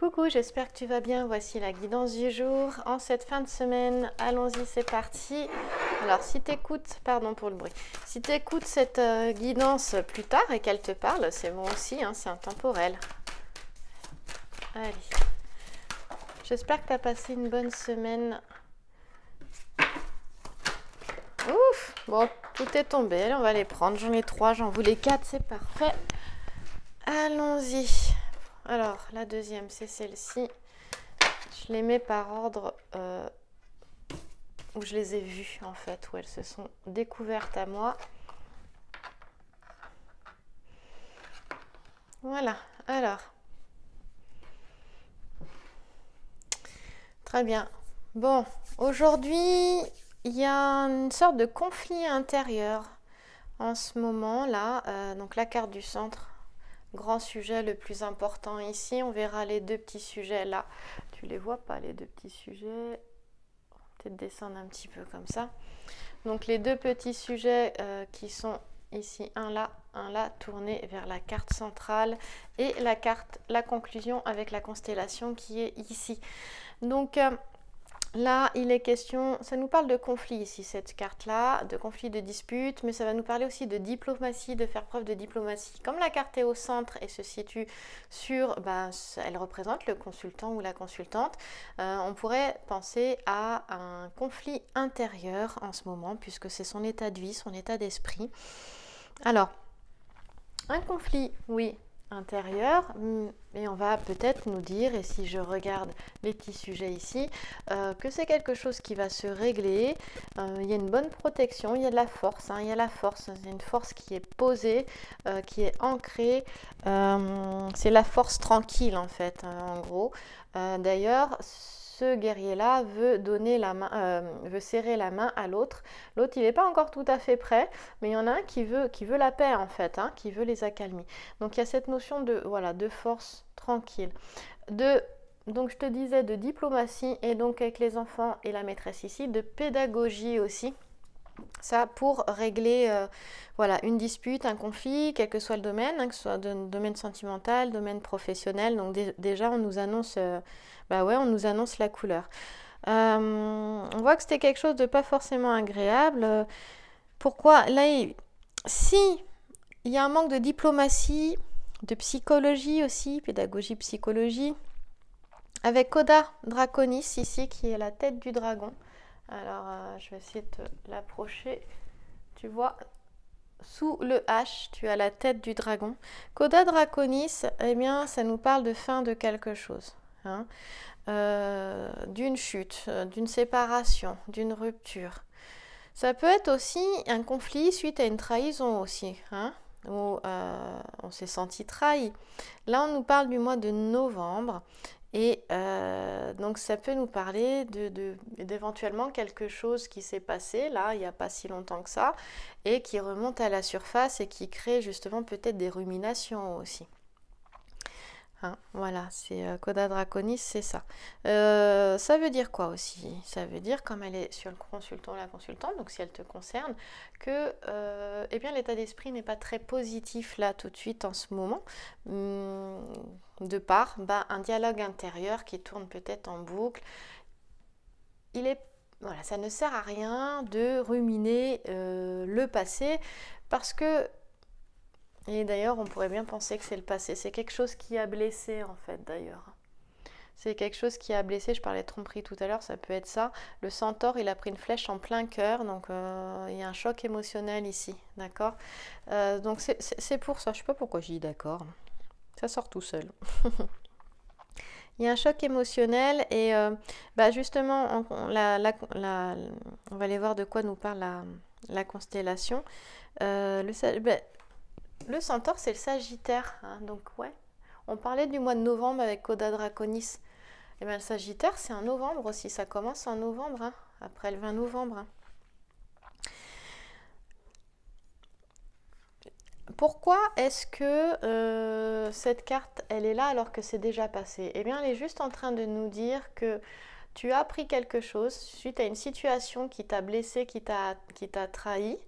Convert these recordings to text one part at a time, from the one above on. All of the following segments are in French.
Coucou, j'espère que tu vas bien. Voici la guidance du jour en cette fin de semaine. Allons-y, c'est parti. Alors, si tu écoutes, pardon pour le bruit, si tu écoutes cette euh, guidance plus tard et qu'elle te parle, c'est bon aussi, hein, c'est intemporel. Allez. J'espère que tu as passé une bonne semaine. Ouf, bon, tout est tombé. on va les prendre. J'en ai trois, j'en voulais quatre, c'est parfait. Allons-y. Alors, la deuxième, c'est celle-ci. Je les mets par ordre euh, où je les ai vues, en fait, où elles se sont découvertes à moi. Voilà, alors. Très bien. Bon, aujourd'hui, il y a une sorte de conflit intérieur en ce moment, là. Euh, donc la carte du centre grand sujet le plus important ici. On verra les deux petits sujets là. Tu les vois pas, les deux petits sujets Peut-être descendre un petit peu comme ça. Donc les deux petits sujets euh, qui sont ici, un là, un là, tourné vers la carte centrale et la carte, la conclusion avec la constellation qui est ici. Donc euh, Là, il est question, ça nous parle de conflit ici, cette carte-là, de conflit, de dispute, mais ça va nous parler aussi de diplomatie, de faire preuve de diplomatie. Comme la carte est au centre et se situe sur, ben, elle représente le consultant ou la consultante, euh, on pourrait penser à un conflit intérieur en ce moment, puisque c'est son état de vie, son état d'esprit. Alors, un conflit, oui, intérieur, mm, et on va peut-être nous dire, et si je regarde les petits sujets ici, euh, que c'est quelque chose qui va se régler, euh, il y a une bonne protection, il y a de la force, hein. il y a la force, c'est une force qui est posée, euh, qui est ancrée, c'est la force tranquille en fait, en gros. D'ailleurs, ce guerrier-là veut donner la main, euh, veut serrer la main à l'autre. L'autre, il n'est pas encore tout à fait prêt, mais il y en a un qui veut, qui veut la paix en fait, hein, qui veut les accalmer. Donc il y a cette notion de voilà de force tranquille, de donc je te disais de diplomatie et donc avec les enfants et la maîtresse ici, de pédagogie aussi. Ça pour régler euh, une dispute, un conflit, quel que soit le domaine, hein, que ce soit de, domaine sentimental, domaine professionnel. Donc déjà, on nous annonce, euh, bah on nous annonce la couleur. Euh, on voit que c'était quelque chose de pas forcément agréable. Pourquoi Là, si il y a un manque de diplomatie, de psychologie aussi, pédagogie, psychologie, avec Coda Draconis ici, qui est la tête du dragon. Alors, euh, je vais essayer de l'approcher. Tu vois, sous le H, tu as la tête du dragon. Coda Draconis, eh bien, ça nous parle de fin de quelque chose. Hein. Euh, d'une chute, euh, d'une séparation, d'une rupture. Ça peut être aussi un conflit suite à une trahison aussi, hein, on s'est senti trahi. Là, on nous parle du mois de novembre et donc ça peut nous parler d'éventuellement quelque chose qui s'est passé là, il n'y a pas si longtemps que ça, et qui remonte à la surface et qui crée justement peut-être des ruminations aussi. Hein, voilà, c'est euh, Coda Draconis, c'est ça. Euh, ça veut dire quoi aussi Ça veut dire, comme elle est sur le consultant la consultante, donc si elle te concerne, que euh, eh bien l'état d'esprit n'est pas très positif là tout de suite en ce moment, hum, de part, bah, un dialogue intérieur qui tourne peut-être en boucle. Il est voilà, ça ne sert à rien de ruminer le passé parce que et d'ailleurs, on pourrait bien penser que c'est le passé. C'est quelque chose qui a blessé, en fait, d'ailleurs. C'est quelque chose qui a blessé. Je parlais de tromperie tout à l'heure, ça peut être ça. Le centaure, il a pris une flèche en plein cœur, donc euh, il y a un choc émotionnel ici, d'accord euh, Donc c'est pour ça. Je ne sais pas pourquoi j'y dis d'accord. Ça sort tout seul. il y a un choc émotionnel et euh, bah, justement, on, va aller voir de quoi nous parle la, constellation. le, bah, le centaure, c'est le sagittaire. Hein, donc, ouais. On parlait du mois de novembre avec Coda Draconis. Eh bien, le sagittaire, c'est en novembre aussi. Ça commence en novembre, hein, après le 20 novembre. Hein. Pourquoi est-ce que euh, cette carte, elle est là alors que c'est déjà passé Eh bien, elle est juste en train de nous dire que tu as appris quelque chose suite à une situation qui t'a blessé, qui t'a trahi,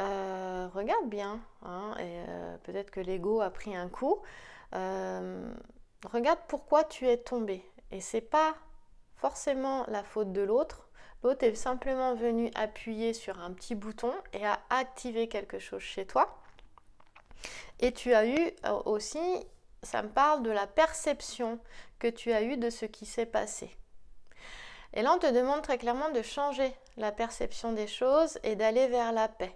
euh, regarde bien. Hein, et euh, peut-être que l'ego a pris un coup. Euh, regarde pourquoi tu es tombé. Et c'est pas forcément la faute de l'autre. L'autre est simplement venu appuyer sur un petit bouton et a activé quelque chose chez toi. Et tu as eu aussi, ça me parle de la perception que tu as eue de ce qui s'est passé. Et là, on te demande très clairement de changer la perception des choses et d'aller vers la paix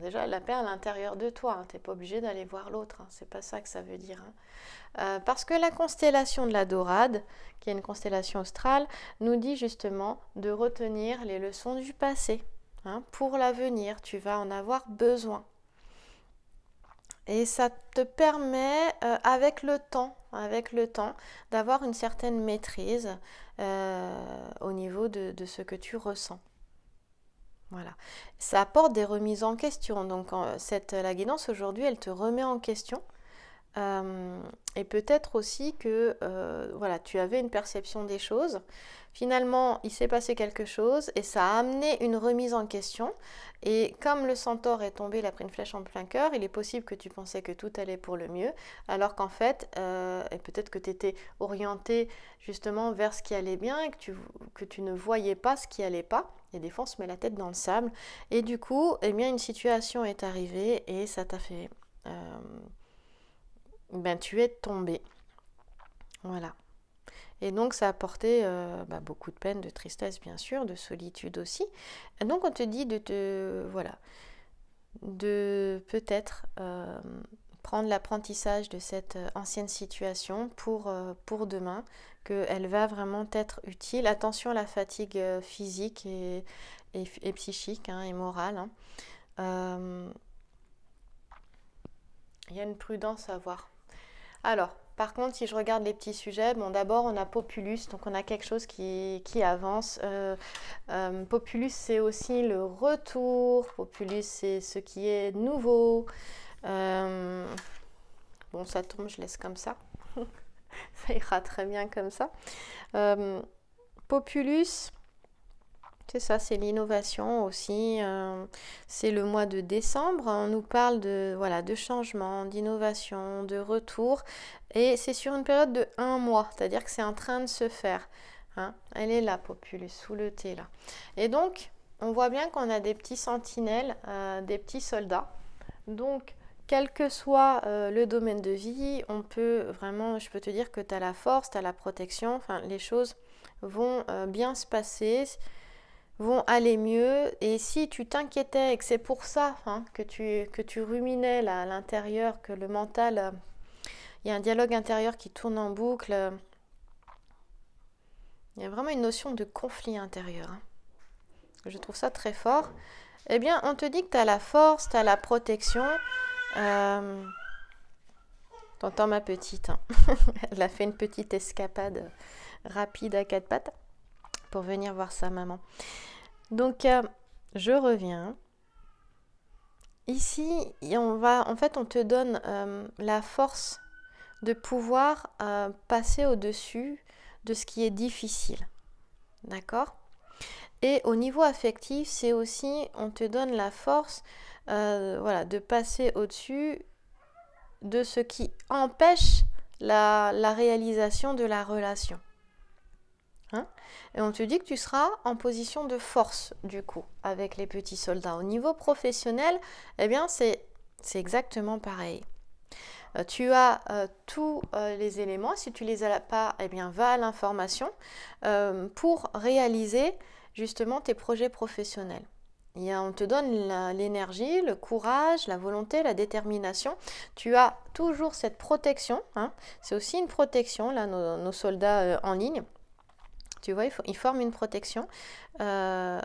déjà, la paix à l'intérieur de toi, hein. tu n'es pas obligé d'aller voir l'autre, hein. c'est pas ça que ça veut dire. Hein. Euh, parce que la constellation de la dorade, qui est une constellation australe, nous dit justement de retenir les leçons du passé. pour l'avenir, tu vas en avoir besoin. Et ça te permet, euh, avec le temps, avec le temps, d'avoir une certaine maîtrise euh, au niveau de ce que tu ressens. Voilà. Ça apporte des remises en question. Donc, cette, la guidance aujourd'hui, elle te remet en question euh, et peut-être aussi que euh, voilà, tu avais une perception des choses. Finalement, il s'est passé quelque chose et ça a amené une remise en question. Et comme le centaure est tombé, il a pris une flèche en plein cœur, il est possible que tu pensais que tout allait pour le mieux, alors qu'en fait, euh, peut-être que tu étais orienté justement vers ce qui allait bien et que tu, que tu ne voyais pas ce qui allait pas. Et des fois, on se met la tête dans le sable. Et du coup, eh bien, une situation est arrivée et ça t'a fait ben, tu es tombé. Voilà. Et donc ça a apporté euh, bah, beaucoup de peine, de tristesse bien sûr, de solitude aussi. donc on te dit de te voilà, de peut-être euh, prendre l'apprentissage de cette euh, ancienne situation pour, pour demain, qu'elle va vraiment être utile. Attention à la fatigue physique et, psychique hein, et morale. Hein. Il y a une prudence à avoir. Alors, par contre, si je regarde les petits sujets, bon, d'abord, on a Populus, donc on a quelque chose qui, avance. Euh, euh, Populus, c'est aussi le retour. Populus, c'est ce qui est nouveau. Euh, bon, ça tombe, je laisse comme ça. ça ira très bien comme ça. Populus, c'est ça, c'est l'innovation aussi. Euh, c'est le mois de décembre. On nous parle de, voilà, changement, d'innovation, de retour. Et c'est sur une période de un mois, c'est-à-dire que c'est en train de se faire. Hein. Elle est là, Populus, sous le thé là. Et donc, on voit bien qu'on a des petits sentinelles, euh, des petits soldats. Donc, quel que soit euh, le domaine de vie, on peut vraiment, je peux te dire que tu as la force, tu as la protection, les choses vont bien se passer vont aller mieux. Et si tu t'inquiétais et que c'est pour ça hein, que, tu, que tu ruminais là, à l'intérieur, que le mental, euh, il y a un dialogue intérieur qui tourne en boucle, euh, il y a vraiment une notion de conflit intérieur. Hein. Je trouve ça très fort. Eh bien, on te dit que tu as la force, tu as la protection. Euh, t'entends ma petite. Hein. Elle a fait une petite escapade rapide à quatre pattes pour venir voir sa maman. Donc, euh, je reviens. Ici, on va, en fait, on te donne euh, la force de pouvoir euh, passer au-dessus de ce qui est difficile. D'accord Et au niveau affectif, c'est aussi, on te donne la force voilà, de passer au-dessus de ce qui empêche la réalisation de la relation. Hein. et on te dit que tu seras en position de force, du coup, avec les petits soldats. Au niveau professionnel, eh bien, c'est exactement pareil. Euh, tu as euh, tous euh, les éléments. Si tu les as pas, eh bien, va à l'information pour réaliser justement tes projets professionnels. on te donne l'énergie, le courage, la volonté, la détermination. Tu as toujours cette protection. Hein. C'est aussi une protection, là, nos soldats en ligne tu vois, ils, il forme une protection euh,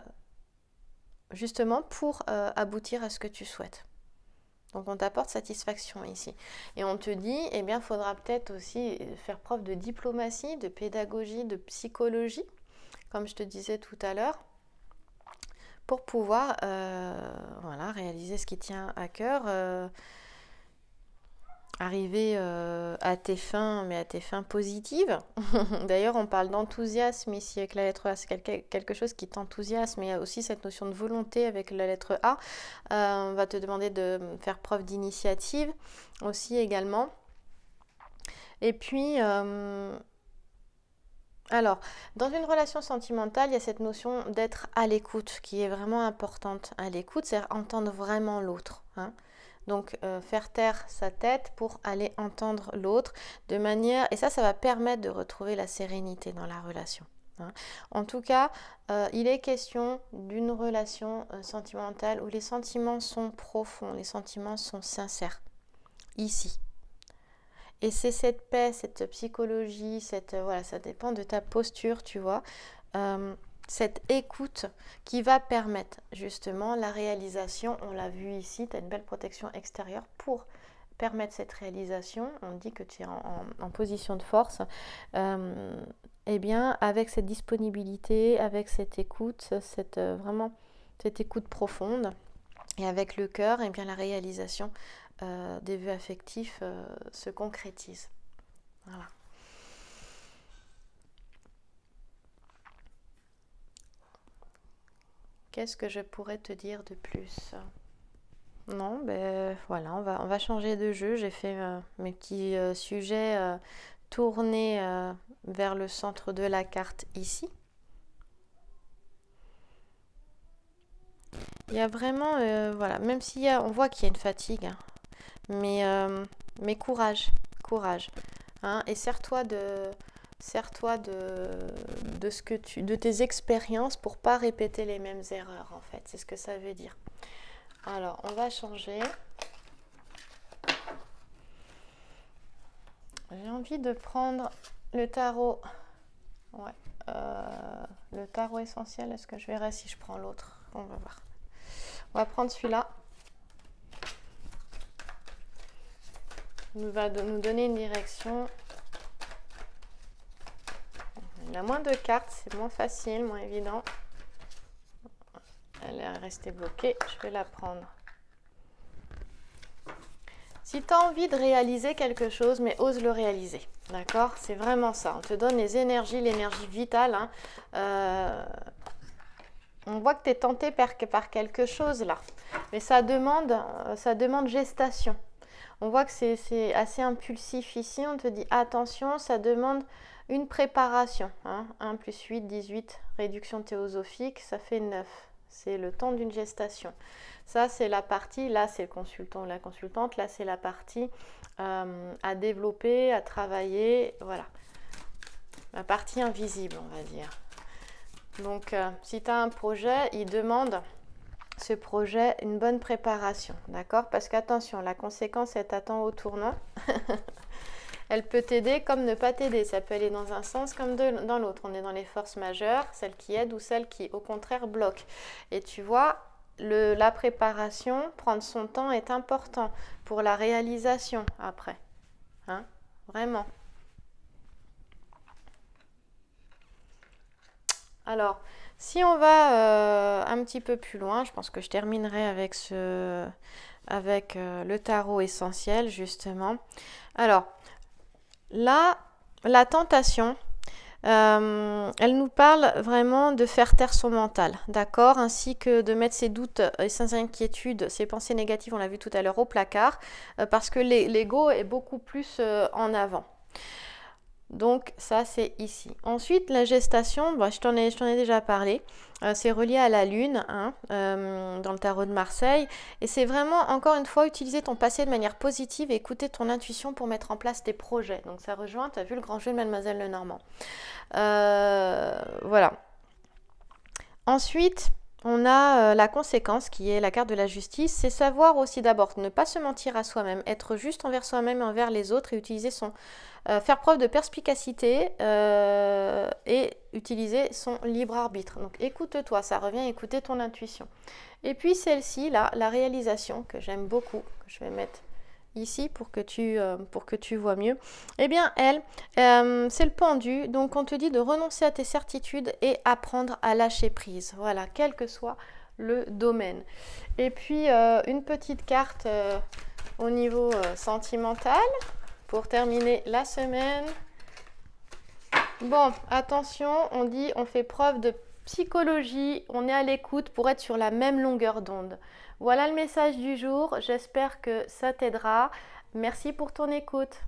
justement pour euh, aboutir à ce que tu souhaites. Donc on t'apporte satisfaction ici. Et on te dit, eh bien, faudra peut-être aussi faire preuve de diplomatie, de pédagogie, de psychologie, comme je te disais tout à l'heure, pour pouvoir euh, voilà, réaliser ce qui tient à cœur arriver euh, à tes fins, mais à tes fins positives. D'ailleurs, on parle d'enthousiasme ici avec la lettre A, c'est quelque chose qui t'enthousiasme. Il y a aussi cette notion de volonté avec la lettre A. on euh, va te demander de faire preuve d'initiative aussi également. Et puis, euh, alors, dans une relation sentimentale, il y a cette notion d'être à l'écoute qui est vraiment importante. À l'écoute, c'est entendre vraiment l'autre. Hein. Donc euh, faire taire sa tête pour aller entendre l'autre de manière... Et ça, ça va permettre de retrouver la sérénité dans la relation. Hein. En tout cas, euh, il est question d'une relation euh, sentimentale où les sentiments sont profonds, les sentiments sont sincères. Ici. Et c'est cette paix, cette psychologie, cette... voilà, ça dépend de ta posture, tu vois cette écoute qui va permettre justement la réalisation. On l'a vu ici, tu as une belle protection extérieure pour permettre cette réalisation. On dit que tu es en, position de force. et euh, eh bien, avec cette disponibilité, avec cette écoute, cette euh, vraiment cette écoute profonde, et avec le cœur, et eh bien la réalisation euh, des vœux affectifs se concrétise. Voilà. Qu'est-ce que je pourrais te dire de plus Non, ben voilà, on va, on va changer de jeu. J'ai fait euh, mes petits euh, sujets euh, tournés vers le centre de la carte ici. Il y a vraiment, voilà, même s'il y a, on voit qu'il y a une fatigue, hein, mais, mais courage, courage. Hein, et serre toi de, Sers-toi de, ce que tu, de tes expériences pour pas répéter les mêmes erreurs, en fait. C'est ce que ça veut dire. Alors, on va changer. J'ai envie de prendre le tarot. Ouais. Euh, le tarot essentiel, est-ce que je verrai si je prends l'autre On va voir. On va prendre celui-là. Il va nous donner une direction. Il a moins de cartes, c'est moins facile, moins évident. Elle est restée bloquée, je vais la prendre. Si tu as envie de réaliser quelque chose, mais ose le réaliser. D'accord C'est vraiment ça. On te donne les énergies, l'énergie vitale. Hein. Euh, on voit que tu es tenté par, par, quelque chose là. Mais ça demande, euh, ça demande gestation. On voit que c'est assez impulsif ici. On te dit attention, ça demande une préparation, 1 hein. plus 8, 18, réduction théosophique, ça fait 9. C'est le temps d'une gestation. Ça, c'est la partie, là, c'est le consultant ou la consultante, là, c'est la partie euh, à développer, à travailler, voilà. La partie invisible, on va dire. Donc, euh, si tu as un projet, il demande ce projet une bonne préparation, d'accord Parce qu'attention, la conséquence, à temps au tournant. Elle peut t'aider comme ne pas t'aider. Ça peut aller dans un sens comme dans l'autre. On est dans les forces majeures, celles qui aident ou celles qui, au contraire, bloquent. Et tu vois, la préparation, prendre son temps est important pour la réalisation après. Hein Vraiment. Alors, si on va euh, un petit peu plus loin, je pense que je terminerai avec, ce, avec euh, le tarot essentiel, justement. Alors, Là, la tentation, euh, elle nous parle vraiment de faire taire son mental, d'accord Ainsi que de mettre ses doutes et ses inquiétudes, ses pensées négatives, on l'a vu tout à l'heure, au placard, euh, parce que l'ego est beaucoup plus euh, en avant. Donc ça, c'est ici. Ensuite, la gestation, bah, je t'en ai, déjà parlé. Euh, c'est relié à la lune hein, euh, dans le tarot de Marseille. Et c'est vraiment, encore une fois, utiliser ton passé de manière positive et écouter ton intuition pour mettre en place tes projets. Donc ça rejoint, tu as vu le grand jeu de Mademoiselle Lenormand. Euh, voilà. Ensuite, on a euh, la conséquence qui est la carte de la justice, c'est savoir aussi d'abord ne pas se mentir à soi-même, être juste envers soi-même et envers les autres et utiliser son, euh, faire preuve de perspicacité euh, et utiliser son libre arbitre. Donc écoute-toi, ça revient à écouter ton intuition. Et puis celle-ci, là, la réalisation que j'aime beaucoup, que je vais mettre ici pour que tu, euh, pour que tu vois mieux, eh bien elle, euh, c'est le pendu. Donc on te dit de renoncer à tes certitudes et apprendre à lâcher prise. Voilà, quel que soit le domaine. Et puis euh, une petite carte au niveau sentimental pour terminer la semaine. Bon, attention, on dit on fait preuve de psychologie, on est à l'écoute pour être sur la même longueur d'onde. Voilà le message du jour, j'espère que ça t'aidera. Merci pour ton écoute.